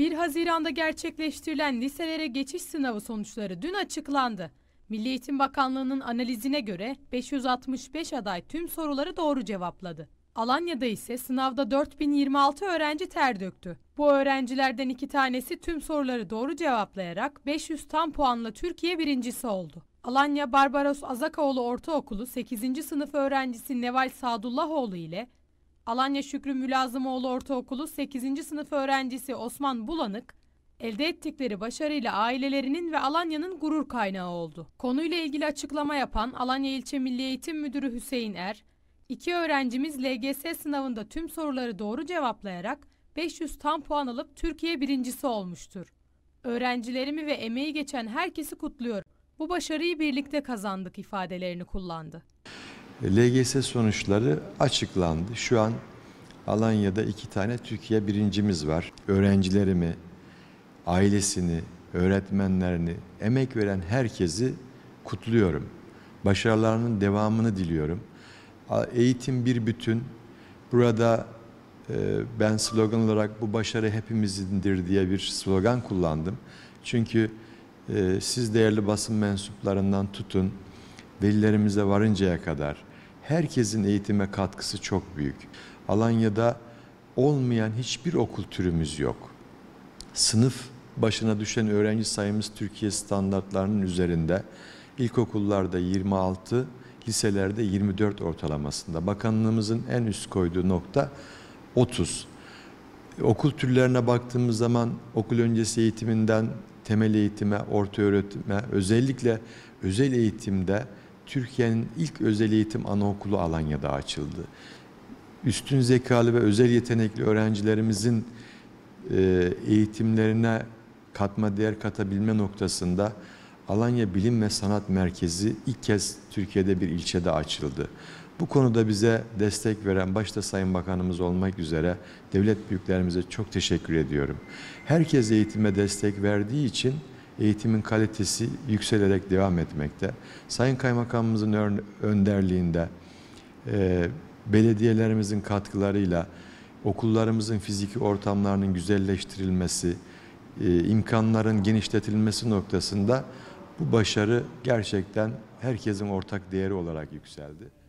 1 Haziran'da gerçekleştirilen liselere geçiş sınavı sonuçları dün açıklandı. Milli Eğitim Bakanlığı'nın analizine göre 565 aday tüm soruları doğru cevapladı. Alanya'da ise sınavda 4026 öğrenci ter döktü. Bu öğrencilerden iki tanesi tüm soruları doğru cevaplayarak 500 tam puanla Türkiye birincisi oldu. Alanya Barbaros Azakoğlu Ortaokulu 8. sınıf öğrencisi Neval Sadullahoğlu ile Alanya Şükrü Mülazımoğlu Ortaokulu 8. sınıf öğrencisi Osman Bulanık, elde ettikleri başarıyla ailelerinin ve Alanya'nın gurur kaynağı oldu. Konuyla ilgili açıklama yapan Alanya İlçe Milli Eğitim Müdürü Hüseyin Er, iki öğrencimiz LGS sınavında tüm soruları doğru cevaplayarak 500 tam puan alıp Türkiye birincisi olmuştur. Öğrencilerimi ve emeği geçen herkesi kutluyorum. Bu başarıyı birlikte kazandık ifadelerini kullandı. LGS sonuçları açıklandı. Şu an Alanya'da iki tane Türkiye birincimiz var. Öğrencilerimi, ailesini, öğretmenlerini, emek veren herkesi kutluyorum. Başarılarının devamını diliyorum. Eğitim bir bütün. Burada e, ben slogan olarak bu başarı hepimizindir diye bir slogan kullandım. Çünkü e, siz değerli basın mensuplarından tutun, velilerimize varıncaya kadar herkesin eğitime katkısı çok büyük. Alanya'da olmayan hiçbir okul türümüz yok. Sınıf başına düşen öğrenci sayımız Türkiye standartlarının üzerinde. İlkokullarda 26, liselerde 24 ortalamasında. Bakanlığımızın en üst koyduğu nokta 30. Okul türlerine baktığımız zaman okul öncesi eğitiminden temel eğitime, orta öğretime, özellikle özel eğitimde Türkiye'nin ilk özel eğitim anaokulu Alanya'da açıldı. Üstün zekalı ve özel yetenekli öğrencilerimizin e, eğitimlerine katma değer katabilme noktasında Alanya Bilim ve Sanat Merkezi ilk kez Türkiye'de bir ilçede açıldı. Bu konuda bize destek veren başta Sayın Bakanımız olmak üzere devlet büyüklerimize çok teşekkür ediyorum. Herkes eğitime destek verdiği için eğitimin kalitesi yükselerek devam etmekte. Sayın Kaymakamımızın önderliğinde e, belediyelerimizin katkılarıyla okullarımızın fiziki ortamlarının güzelleştirilmesi, e, imkanların genişletilmesi noktasında bu başarı gerçekten herkesin ortak değeri olarak yükseldi.